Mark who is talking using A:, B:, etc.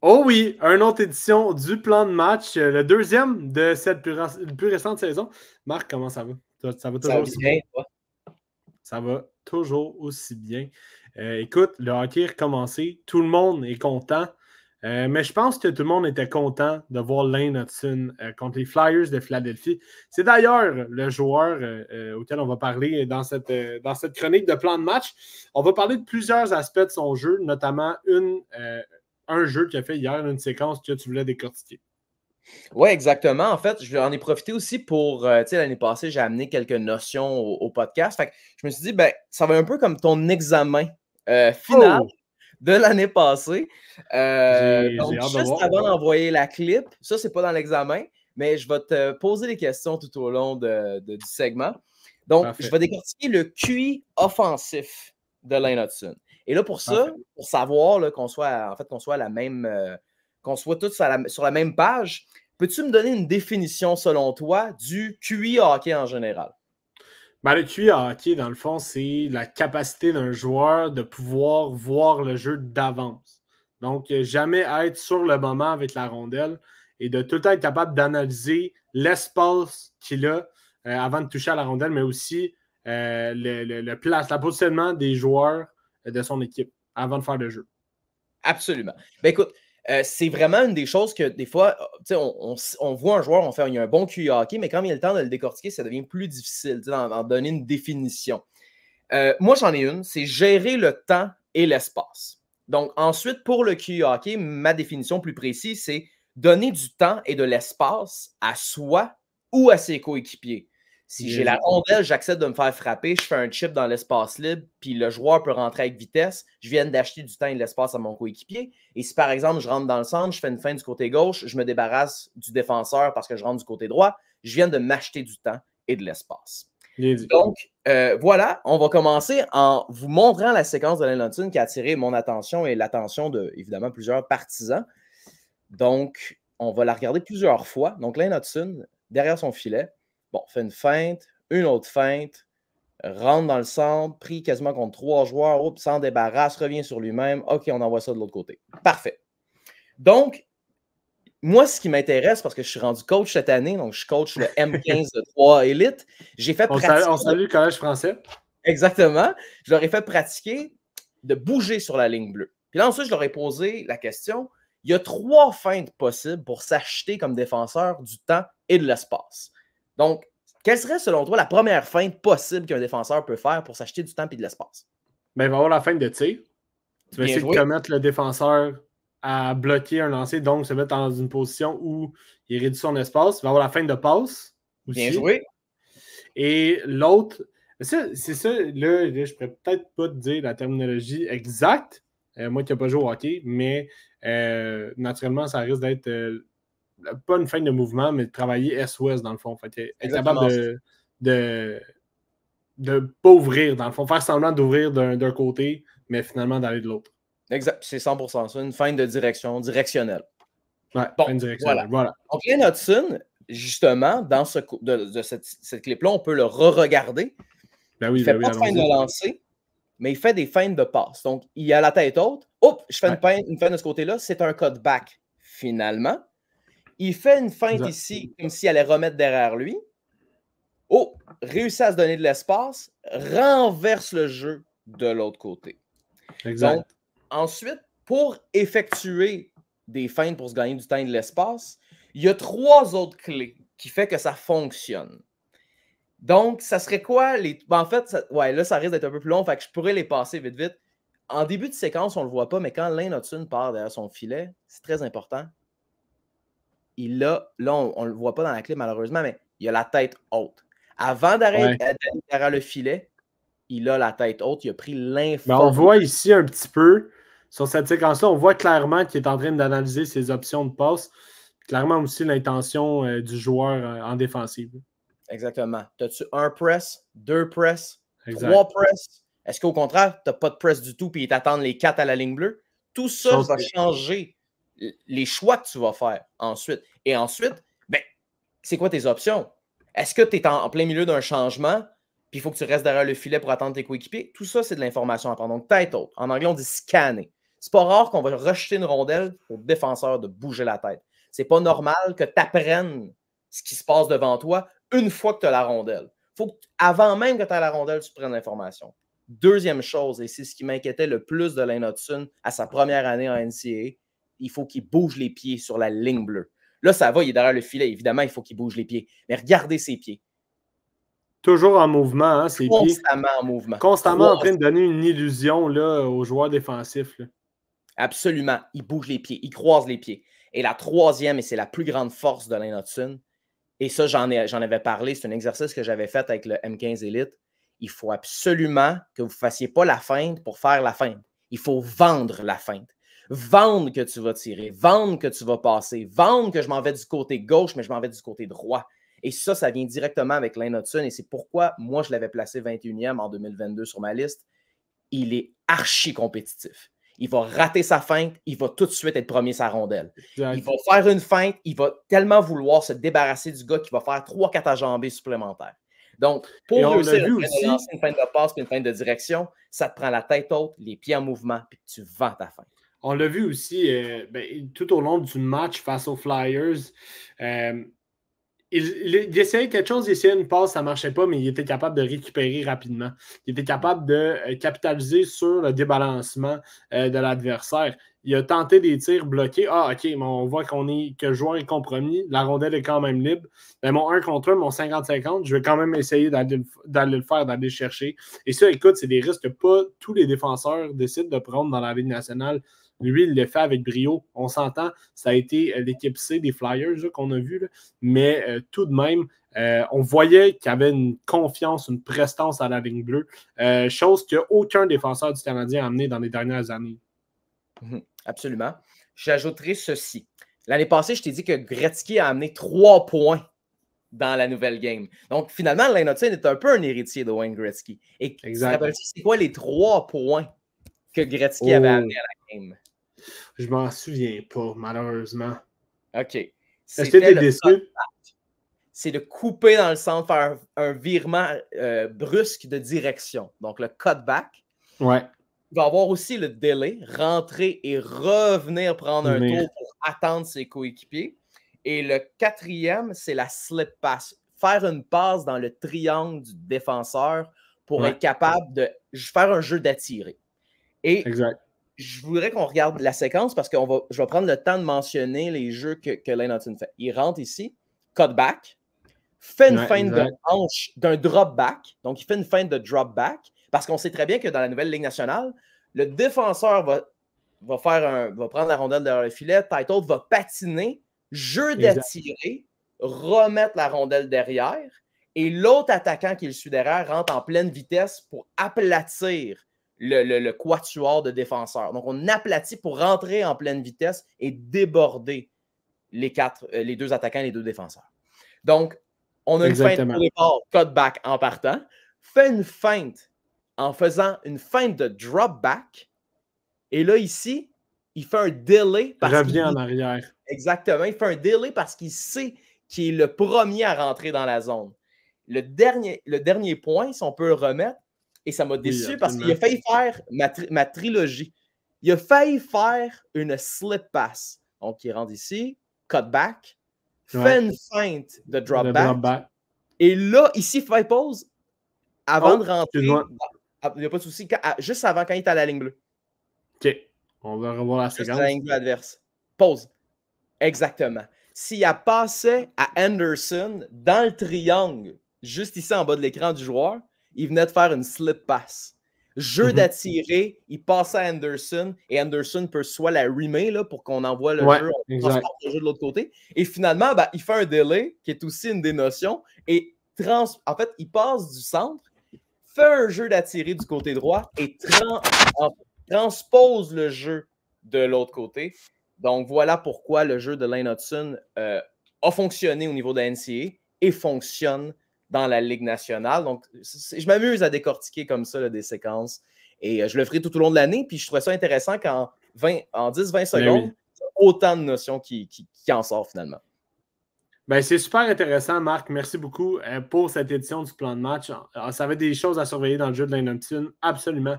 A: Oh oui, une autre édition du plan de match, euh, le deuxième de cette plus, récente saison. Marc, comment ça va? Ça, va toujours aussi bien. Ça va toujours aussi bien. Euh, écoute, le hockey a recommencé. Tout le monde est content. Euh, mais je pense que tout le monde était content de voir Lane Hudson contre les Flyers de Philadelphie. C'est d'ailleurs le joueur auquel on va parler dans cette, dans cette chronique de plan de match. On va parler de plusieurs aspects de son jeu, notamment une, un jeu qu'il a fait hier, une séquence que tu voulais décortiquer. Oui, exactement. En fait, je j'en
B: ai profité aussi pour, euh, tu sais, l'année passée, j'ai amené quelques notions au, podcast. Fait je me suis dit, ben, ça va un peu comme ton examen euh, final oh! de l'année passée. Euh, donc, juste avant d'envoyer la clip, ça, c'est pas dans l'examen, mais je vais te poser des questions tout au long de, du segment. Donc, je vais décortiquer le QI offensif de Lane Hudson. Et là, pour ça, pour savoir qu'on soit, en fait, qu'on soit la même, euh, qu'on soit tous sur la, même page, peux-tu me donner une définition,
A: selon toi, du QI hockey en général? Ben, le QI hockey, dans le fond, c'est la capacité d'un joueur de pouvoir voir le jeu d'avance. Donc, jamais être sur le moment avec la rondelle et de tout le temps être capable d'analyser l'espace qu'il a euh, avant de toucher à la rondelle, mais aussi euh, le, le, le, des joueurs de son équipe avant de faire le jeu. Absolument.
B: Ben, écoute, euh, c'est vraiment une des choses que des fois, euh, on, on, voit un joueur, on fait un bon QI hockey, mais quand il y a le temps de le décortiquer, ça devient plus difficile d'en donner une définition. Euh, moi, j'en ai une, c'est gérer le temps et l'espace. Donc, ensuite, pour le QI hockey, ma définition plus précise, c'est donner du temps et de l'espace à soi ou à ses coéquipiers si j'ai la rondelle, j'accepte de me faire frapper, je fais un chip dans l'espace libre, puis le joueur peut rentrer avec vitesse. Je viens d'acheter du temps et de l'espace à mon coéquipier. Et si par exemple, je rentre dans le centre, je fais une fin du côté gauche, je me débarrasse du défenseur parce que je rentre du côté droit, je viens de m'acheter du temps et de l'espace. Donc, euh, voilà, on va commencer en vous montrant la séquence de Lennon qui a attiré mon attention et l'attention de, évidemment, plusieurs partisans. Donc, on va la regarder plusieurs fois. Donc, Lennon derrière son filet, Bon, fait une feinte, une autre feinte, rentre dans le centre, pris quasiment contre trois joueurs, s'en débarrasse, revient sur lui-même. OK, on envoie ça de l'autre côté. Parfait. Donc, moi, ce qui m'intéresse, parce que je suis rendu coach cette année, donc je coach le M15 de 3 élites, j'ai fait on pratiquer. on salue le collège français. Exactement. Je leur ai fait pratiquer de bouger sur la ligne bleue. Puis là, ensuite, je leur ai posé la question il y a trois feintes possibles pour s'acheter comme défenseur du temps et de l'espace. Donc, quelle serait, selon toi, la première feinte possible qu'un défenseur peut faire pour s'acheter du
A: temps et de l'espace? Ben, il va avoir la feinte de tir. Tu vas essayer de commettre le défenseur à bloquer un lancer, donc se mettre dans une position où il réduit son espace. Il va avoir la feinte de passe. Aussi. Bien joué. Et l'autre, c'est ça, là, je je pourrais peut-être pas te dire la terminologie exacte, euh, moi qui n'ai pas joué au hockey, mais euh, naturellement, ça risque d'être euh, pas une fin de mouvement, mais de travailler S-Ouest dans le fond. Fait de, de, pas ouvrir dans le fond, faire semblant d'ouvrir d'un côté, mais finalement d'aller de l'autre. Exact, c'est 100% ça, une fin de
B: direction directionnelle.
A: Ouais, voilà. Donc, voilà. Hudson, justement,
B: dans ce, de, de cette, clip-là, on peut le re-regarder. Ben il fait ben pas de fin de lancer, mais il fait des fins de passe. Donc, il a la tête haute. Oups, je fais une, fin de ce côté-là. C'est un cut-back, finalement. Il fait une feinte ici, comme s'il allait remettre derrière lui. Oh, réussit à se donner de l'espace, renverse le jeu de l'autre côté. Exact. Donc, ensuite, pour effectuer des feintes pour se gagner du temps et de l'espace, il y a trois autres clés qui font que ça fonctionne. Donc, ça serait quoi les. Ben, en fait, ouais, là, ça risque d'être un peu plus long, fait que je pourrais les passer vite, vite. En début de séquence, on ne le voit pas, mais quand l'un une part derrière son filet, c'est très important il a, là, on ne le voit pas dans la clé malheureusement, mais il a la tête haute. Avant d'arrêter le filet, il a la
A: tête haute, il a pris l'info. on voit ici un petit peu, sur cette séquence-là, on voit clairement qu'il est en train d'analyser ses options de passe, clairement aussi l'intention euh, du joueur euh, en défensive.
B: Exactement. As-tu un press, deux press, trois press? Est-ce qu'au contraire, tu n'as pas de press du tout puis ils t'attendent les quatre à la ligne bleue? Tout ça va changer les choix que tu vas faire ensuite. Et ensuite, ben, c'est quoi tes options? Est-ce que tu es en, plein milieu d'un changement, puis il faut que tu restes derrière le filet pour attendre tes coéquipiers? Tout ça, c'est de l'information à prendre. Donc, tête En anglais, on dit scanner. C'est pas rare qu'on va rejeter une rondelle au défenseur de bouger la tête. C'est pas normal que tu apprennes ce qui se passe devant toi une fois que tu as la rondelle. Faut que, avant même que tu aies la rondelle, tu prennes l'information. Deuxième chose, et c'est ce qui m'inquiétait le plus de Lane à sa première année en NCAA, il faut qu'il bouge les pieds sur la ligne bleue. Là, ça va, il est derrière le filet. Évidemment, il faut qu'il bouge les pieds.
A: Mais regardez ses pieds. Toujours en mouvement, hein, ses pieds. Constamment
B: en mouvement. Constamment en train de
A: donner une illusion là, aux joueurs défensifs.
B: Absolument. Il bouge les pieds, il croise les pieds. Et la troisième, et c'est la plus grande force de la et ça, j'en avais parlé, c'est un exercice que j'avais fait avec le M15 Elite. Il faut absolument que vous ne fassiez pas la feinte pour faire la feinte. Il faut vendre la feinte. Vendre que tu vas tirer, vendre que tu vas passer, vendre que je m'en vais du côté gauche, mais je m'en vais du côté droit. Et ça, ça vient directement avec Lane et c'est pourquoi moi, je l'avais placé 21e en 2022 sur ma liste. Il est archi compétitif. Il va rater sa feinte, il va tout de suite être premier sa rondelle. Il va faire une feinte, il va tellement vouloir se débarrasser du gars qui va faire trois quatre supplémentaires. Donc, pour réussir aussi... une feinte de passe une feinte de direction, ça te prend la tête haute, les
A: pieds en mouvement, puis tu vends ta feinte. On l'a vu aussi euh, ben, tout au long du match face aux Flyers. Euh, il, essayait quelque chose, il essayait une passe, ça ne marchait pas, mais il était capable de récupérer rapidement. Il était capable de euh, capitaliser sur le débalancement de l'adversaire. Il a tenté des tirs bloqués. Ah, OK, on voit qu'on est, que le joueur est compromis. La rondelle est quand même libre. Mais ben, mon 1 contre 1, mon 50-50, je vais quand même essayer d'aller, le faire, d'aller le chercher. Et ça, écoute, c'est des risques que pas tous les défenseurs décident de prendre dans la Ligue nationale. Lui, il le fait avec brio. On s'entend, ça a été euh, l'équipe C des Flyers qu'on a vu, mais euh, tout de même, euh, on voyait qu'il y avait une confiance, une prestance à la ligne bleue, chose qu'aucun défenseur du Canadien a amené dans les dernières années. Mhm. Absolument. J'ajouterai ceci. L'année passée, je t'ai dit que Gretzky a amené trois points
B: dans la nouvelle game. Donc, finalement, Lane est un peu un héritier de Wayne Gretzky. Et c'est quoi les trois points que Gretzky avait oh. amené à la game?
A: Je m'en souviens pas, malheureusement.
B: OK. C'est de couper dans le centre, faire un virement euh, brusque de direction. Donc, le cutback. Ouais. Il va avoir aussi le délai, rentrer et revenir prendre un tour pour attendre ses coéquipiers. Et le quatrième, c'est la slip pass. Faire une passe dans le triangle du défenseur pour être capable de faire un jeu d'attirer. exact je voudrais qu'on regarde la séquence parce que va, je vais prendre le temps de mentionner les jeux que, que Lane fait. Il rentre ici, cut back, fait une fin d'un drop back. Donc, il fait une fin de drop back parce qu'on sait très bien que dans la nouvelle Ligue nationale, le défenseur va, faire un, va prendre la rondelle derrière le filet, Title va patiner, jeu d'attirer, remettre la rondelle derrière et l'autre attaquant qui le suit derrière rentre en pleine vitesse pour aplatir le, quatuor de défenseurs. Donc, on aplatit pour rentrer en pleine vitesse et déborder les, quatre, euh, les deux attaquants et les deux défenseurs. Donc, on a une feinte de cut back en partant, fait une feinte en faisant une feinte de drop back. Et là, ici, il fait un delay.
A: Parce Revient en arrière.
B: Exactement. Il fait un delay parce qu'il sait qu'il est le premier à rentrer dans la zone. Le dernier, le dernier point, si on peut le remettre, et ça m'a déçu parce qu'il a failli faire ma, ma, trilogie. Il a failli faire une slip pass. Donc, il rentre ici, cut back, fait une feinte de drop, back, Et là, ici, fait pause avant oh, de rentrer. Ah, il n'y a pas de souci. Ah, juste avant, quand il est à la ligne bleue. OK. On va revoir la séquence. la ligne bleue adverse. Pause. Exactement. S'il a passé à Anderson dans le triangle, juste ici en bas de l'écran du joueur, il venait de faire une slip pass. Jeu mhm. d'attirer, il passe à Anderson et Anderson peut soit la remake, là, pour qu'on envoie le jeu, le jeu de l'autre côté. Et finalement, ben, il fait un délai qui est aussi une des notions et trans en fait, il passe du centre, fait un jeu d'attirer du côté droit et trans transpose le jeu de l'autre côté. Donc voilà pourquoi le jeu de Lane Hudson euh, a fonctionné au niveau de la NCA et fonctionne dans la Ligue nationale. Donc, je m'amuse à décortiquer comme ça des séquences. Et euh, je le ferai tout au long de l'année. Puis je trouvais ça intéressant qu'en 20, en 10-20 ben secondes,
A: autant de notions qui, qui, en sortent finalement. Ben, c'est super intéressant, Marc. Merci beaucoup euh, pour cette édition du plan de match. ça avait des choses à surveiller dans le jeu de l'Indomptune, absolument.